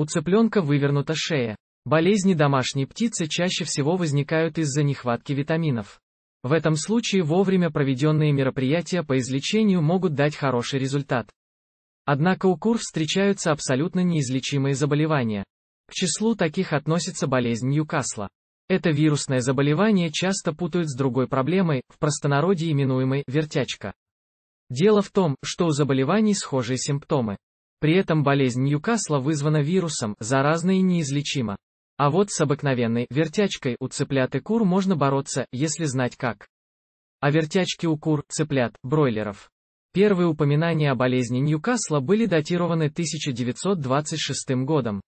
У цыпленка вывернута шея. Болезни домашней птицы чаще всего возникают из-за нехватки витаминов. В этом случае вовремя проведенные мероприятия по излечению могут дать хороший результат. Однако у кур встречаются абсолютно неизлечимые заболевания. К числу таких относится болезнь Ньюкасла. Это вирусное заболевание часто путают с другой проблемой, в простонародье именуемой «вертячка». Дело в том, что у заболеваний схожие симптомы. При этом болезнь Ньюкасла вызвана вирусом, заразна и неизлечима. А вот с обыкновенной вертячкой у цыплят и кур можно бороться, если знать как. О а вертячке у кур, цыплят, бройлеров. Первые упоминания о болезни Ньюкасла были датированы 1926 годом.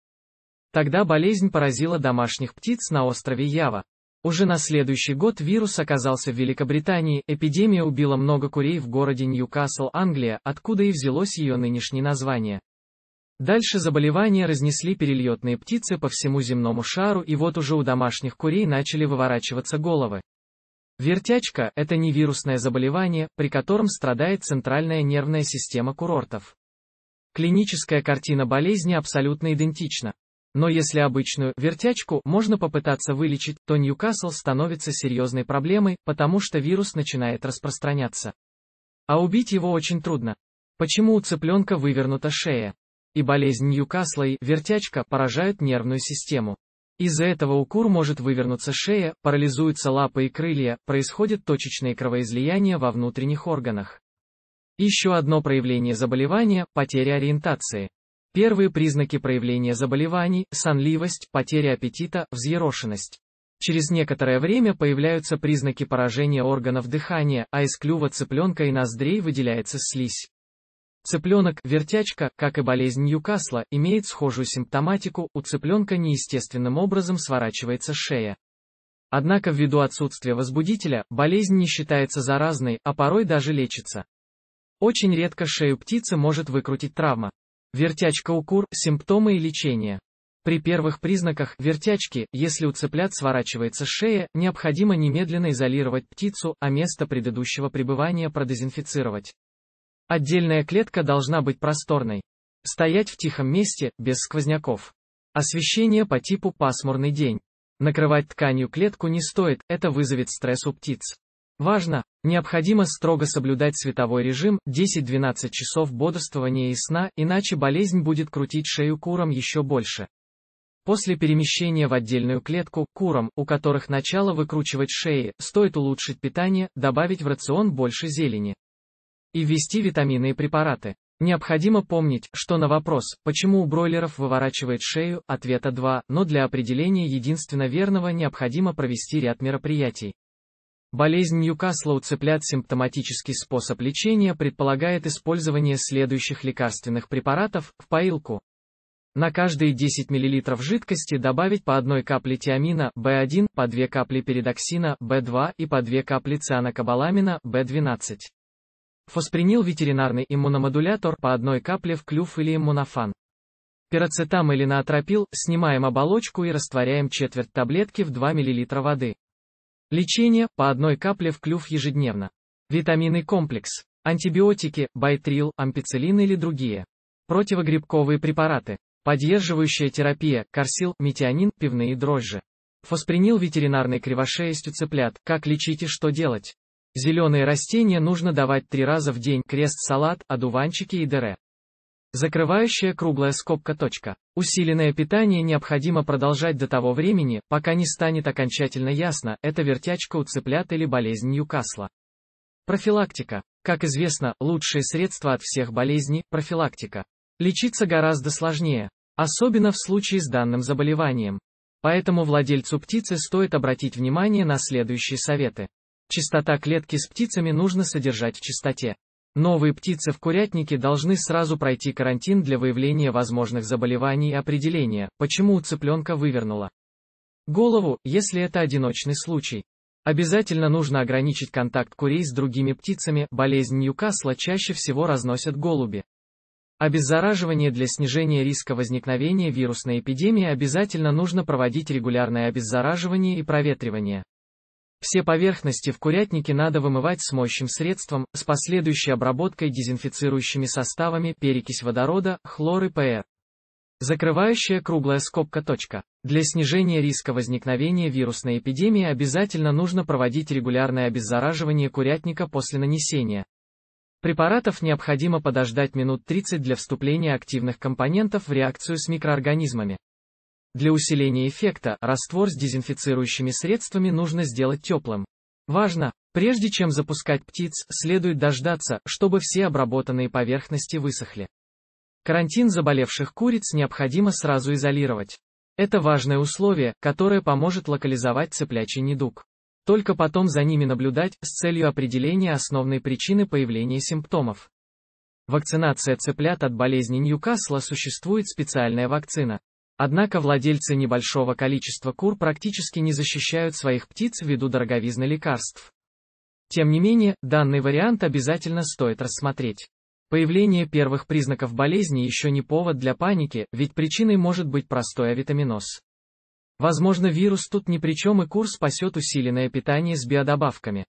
Тогда болезнь поразила домашних птиц на острове Ява. Уже на следующий год вирус оказался в Великобритании, эпидемия убила много курей в городе Ньюкасл, Англия, откуда и взялось ее нынешнее название. Дальше заболевание разнесли перельетные птицы по всему земному шару и вот уже у домашних курей начали выворачиваться головы. Вертячка – это невирусное заболевание, при котором страдает центральная нервная система курортов. Клиническая картина болезни абсолютно идентична. Но если обычную вертячку можно попытаться вылечить, то Ньюкасл становится серьезной проблемой, потому что вирус начинает распространяться. А убить его очень трудно. Почему у цыпленка вывернута шея? И болезнь Ньюкасла и вертячка поражают нервную систему. Из-за этого у кур может вывернуться шея, парализуются лапы и крылья, происходит точечное кровоизлияние во внутренних органах. Еще одно проявление заболевания – потеря ориентации. Первые признаки проявления заболеваний – сонливость, потеря аппетита, взъерошенность. Через некоторое время появляются признаки поражения органов дыхания, а из клюва цыпленка и ноздрей выделяется слизь. Цыпленок, вертячка, как и болезнь Ньюкасла, имеет схожую симптоматику, у цыпленка неестественным образом сворачивается шея. Однако ввиду отсутствия возбудителя, болезнь не считается заразной, а порой даже лечится. Очень редко шею птицы может выкрутить травма. Вертячка у кур: симптомы и лечение. При первых признаках вертячки, если у цыплят сворачивается шея, необходимо немедленно изолировать птицу, а место предыдущего пребывания продезинфицировать. Отдельная клетка должна быть просторной. Стоять в тихом месте, без сквозняков. Освещение по типу пасмурный день. Накрывать тканью клетку не стоит, это вызовет стресс у птиц. Важно! Необходимо строго соблюдать световой режим, 10-12 часов бодрствования и сна, иначе болезнь будет крутить шею курам еще больше. После перемещения в отдельную клетку, курам, у которых начало выкручивать шеи, стоит улучшить питание, добавить в рацион больше зелени. И ввести витамины и препараты. Необходимо помнить, что на вопрос, почему у бройлеров выворачивает шею, ответа два, но для определения единственно верного необходимо провести ряд мероприятий. Болезнь Ньюкасла цыплят симптоматический способ лечения предполагает использование следующих лекарственных препаратов в поилку. На каждые 10 мл жидкости добавить по одной капле тиамина B1, по две капли передоксина B2 и по две капли цианокобаламина B12. Фоспринил ветеринарный иммуномодулятор по одной капле в клюв или иммунофан. Пироцетам или наотропил, снимаем оболочку и растворяем четверть таблетки в 2 мл воды. Лечение, по одной капле в клюв ежедневно. Витаминный комплекс. Антибиотики, байтрил, ампицилин или другие. Противогрибковые препараты. Поддерживающая терапия, корсил, метионин, пивные дрожжи. Фоспринил ветеринарной кривошеестью цыплят, как лечить и что делать. Зеленые растения нужно давать три раза в день, крест-салат, одуванчики и дере. Закрывающая круглая скобка точка. Усиленное питание необходимо продолжать до того времени, пока не станет окончательно ясно, это вертячка у цыплят или болезнь Ньюкасла. Профилактика. Как известно, лучшее средство от всех болезней – профилактика. Лечиться гораздо сложнее, особенно в случае с данным заболеванием. Поэтому владельцу птицы стоит обратить внимание на следующие советы. Чистота клетки с птицами нужно содержать в чистоте. Новые птицы в курятнике должны сразу пройти карантин для выявления возможных заболеваний и определения, почему у цыпленка вывернула Голову, если это одиночный случай. Обязательно нужно ограничить контакт курей с другими птицами, болезнь Ньюкасла чаще всего разносят голуби. Обеззараживание для снижения риска возникновения вирусной эпидемии обязательно нужно проводить регулярное обеззараживание и проветривание. Все поверхности в курятнике надо вымывать с моющим средством, с последующей обработкой дезинфицирующими составами перекись водорода, хлор и ПР. Закрывающая круглая скобка точка. Для снижения риска возникновения вирусной эпидемии обязательно нужно проводить регулярное обеззараживание курятника после нанесения. Препаратов необходимо подождать минут 30 для вступления активных компонентов в реакцию с микроорганизмами. Для усиления эффекта, раствор с дезинфицирующими средствами нужно сделать теплым. Важно, прежде чем запускать птиц, следует дождаться, чтобы все обработанные поверхности высохли. Карантин заболевших куриц необходимо сразу изолировать. Это важное условие, которое поможет локализовать цыплячий недуг. Только потом за ними наблюдать, с целью определения основной причины появления симптомов. Вакцинация цыплят от болезни Ньюкасла существует специальная вакцина. Однако владельцы небольшого количества кур практически не защищают своих птиц ввиду дороговизны лекарств. Тем не менее, данный вариант обязательно стоит рассмотреть. Появление первых признаков болезни еще не повод для паники, ведь причиной может быть простой авитаминоз. Возможно вирус тут ни при чем и кур спасет усиленное питание с биодобавками.